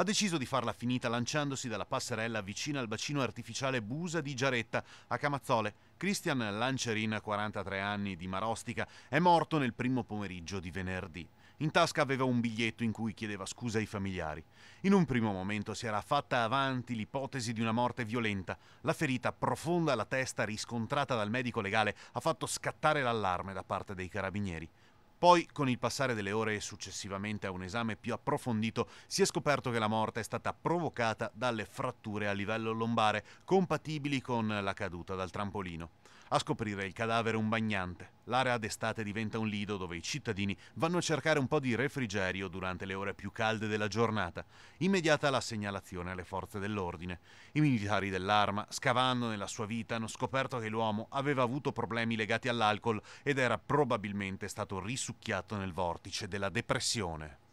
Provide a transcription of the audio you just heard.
ha deciso di farla finita lanciandosi dalla passerella vicino al bacino artificiale Busa di Giaretta, a Camazzole. Christian Lancerin, 43 anni, di Marostica, è morto nel primo pomeriggio di venerdì. In tasca aveva un biglietto in cui chiedeva scusa ai familiari. In un primo momento si era fatta avanti l'ipotesi di una morte violenta. La ferita profonda alla testa riscontrata dal medico legale ha fatto scattare l'allarme da parte dei carabinieri. Poi, con il passare delle ore e successivamente a un esame più approfondito, si è scoperto che la morte è stata provocata dalle fratture a livello lombare compatibili con la caduta dal trampolino. A scoprire il cadavere un bagnante. L'area d'estate diventa un lido dove i cittadini vanno a cercare un po' di refrigerio durante le ore più calde della giornata. Immediata la segnalazione alle forze dell'ordine. I militari dell'arma, scavando nella sua vita, hanno scoperto che l'uomo aveva avuto problemi legati all'alcol ed era probabilmente stato risucchiato nel vortice della depressione.